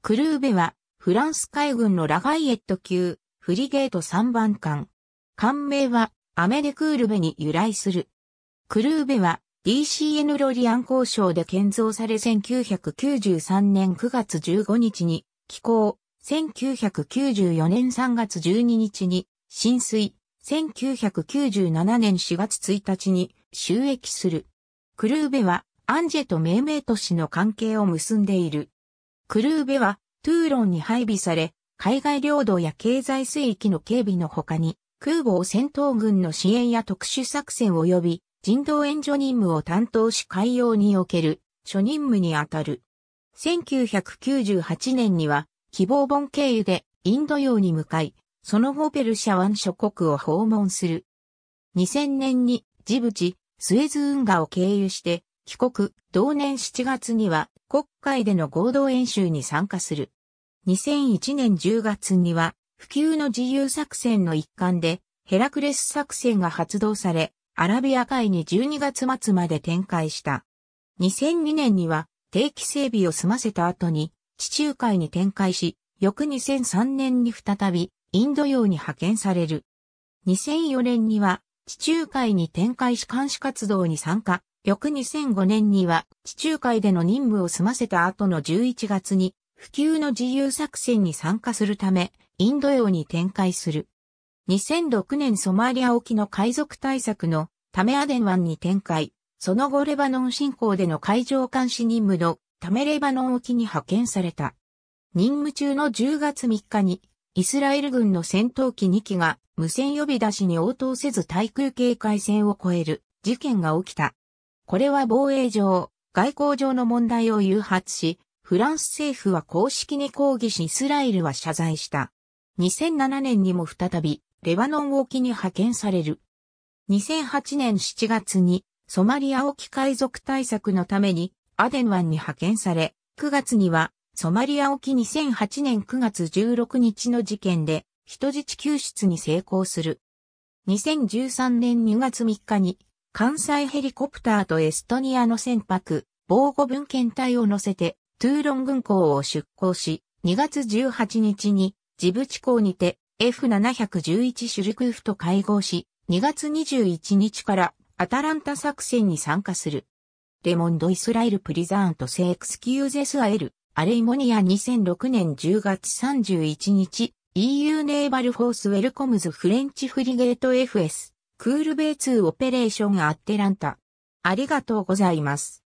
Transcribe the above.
クルーベは、フランス海軍のラファイエット級、フリゲート3番艦。艦名は、アメデクールベに由来する。クルーベは、DCN ロリアン交渉で建造され1993年9月15日に、寄港、1994年3月12日に、浸水、1997年4月1日に、収益する。クルーベは、アンジェと命名都市の関係を結んでいる。クルーベはトゥーロンに配備され、海外領土や経済水域の警備の他に、空母を戦闘軍の支援や特殊作戦及び人道援助任務を担当し海洋における諸任務にあたる。1998年には希望本経由でインド洋に向かい、その後ペルシャ湾諸国を訪問する。2000年にジブチ、スエズ運河を経由して帰国、同年7月には国会での合同演習に参加する。2001年10月には、普及の自由作戦の一環で、ヘラクレス作戦が発動され、アラビア海に12月末まで展開した。2002年には、定期整備を済ませた後に、地中海に展開し、翌2003年に再び、インド洋に派遣される。2004年には、地中海に展開し監視活動に参加、翌2005年には地中海での任務を済ませた後の11月に普及の自由作戦に参加するためインド洋に展開する。2006年ソマリア沖の海賊対策のためアデン湾に展開、その後レバノン侵攻での海上監視任務のためレバノン沖に派遣された。任務中の10月3日にイスラエル軍の戦闘機2機が無線呼び出しに応答せず対空警戒線を越える事件が起きた。これは防衛上、外交上の問題を誘発し、フランス政府は公式に抗議しイスラエルは謝罪した。2007年にも再び、レバノン沖に派遣される。2008年7月に、ソマリア沖海賊対策のために、アデン湾に派遣され、9月には、ソマリア沖2008年9月16日の事件で、人質救出に成功する。2013年2月3日に、関西ヘリコプターとエストニアの船舶、防護文献隊を乗せて、トゥーロン軍港を出港し、2月18日に、ジブチ港にて、F711 シュルクーフと会合し、2月21日からアタランタ作戦に参加する。レモンド・イスラエル・プリザーンとセエクスキューゼス・アエル、アレイモニア2006年10月31日、EU ネーバルフォースウェルコムズフレンチフリゲート FS クールベイ2オペレーションアッテランタ。ありがとうございます。